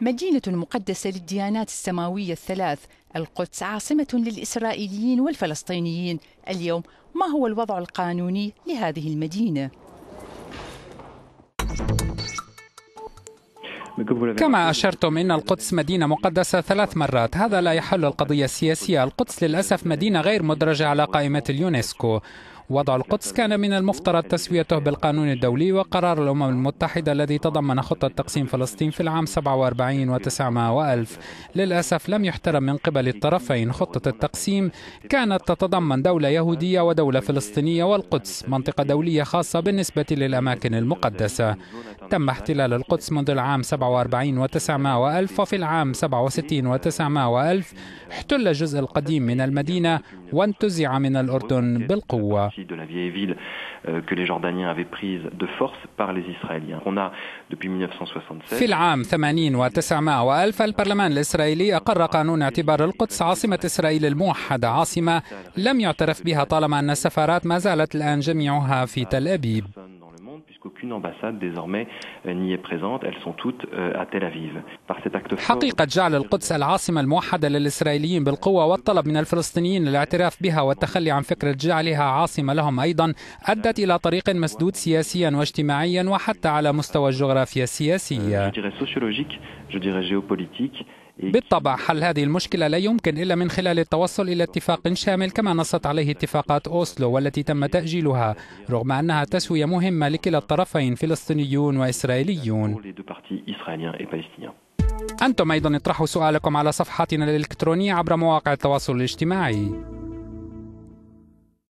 مدينة مقدسة للديانات السماوية الثلاث القدس عاصمة للإسرائيليين والفلسطينيين اليوم ما هو الوضع القانوني لهذه المدينة؟ كما أشرتم إن القدس مدينة مقدسة ثلاث مرات هذا لا يحل القضية السياسية القدس للأسف مدينة غير مدرجة على قائمة اليونسكو وضع القدس كان من المفترض تسويته بالقانون الدولي وقرار الأمم المتحدة الذي تضمن خطة تقسيم فلسطين في العام 47 و900 وألف للأسف لم يحترم من قبل الطرفين خطة التقسيم كانت تتضمن دولة يهودية ودولة فلسطينية والقدس منطقة دولية خاصة بالنسبة للأماكن المقدسة تم احتلال القدس منذ العام 47 و900 وألف وفي العام 67 و900 وألف احتل الجزء القديم من المدينة وانتزع من الأردن بالقوة partie de la vieille ville euh, que les Jordaniens avaient prise de force par les Israéliens. On a depuis 1967 في العام 80 و900 وألف البرلمان الإسرائيلي أقر قانون اعتبار القدس عاصمة إسرائيل الموحدة عاصمة لم يعترف بها طالما أن السفارات ما زالت الآن جميعها في تل أبيب aucune ambassade désormais euh, n'y est présente. Elles sont toutes euh, à Tel Aviv. Par cet acte حقيقة جعل القدس العاصمة الموحدة للإسرائيليين بالقوة والطلب من الفلسطينيين الاعتراف بها والتخلي عن فكرة جعلها عاصمة لهم أيضا أدت إلى طريق مسدود سياسيا واجتماعيا وحتى على مستوى الجغرافيا السياسية. Euh, بالطبع حل هذه المشكلة لا يمكن إلا من خلال التوصل إلى اتفاق شامل كما نصت عليه اتفاقات أوسلو والتي تم تأجيلها رغم أنها تسوية مهمة لكلا الطرفين فلسطينيون وإسرائيليون أنتم أيضا اطرحوا سؤالكم على صفحتنا الإلكترونية عبر مواقع التواصل الاجتماعي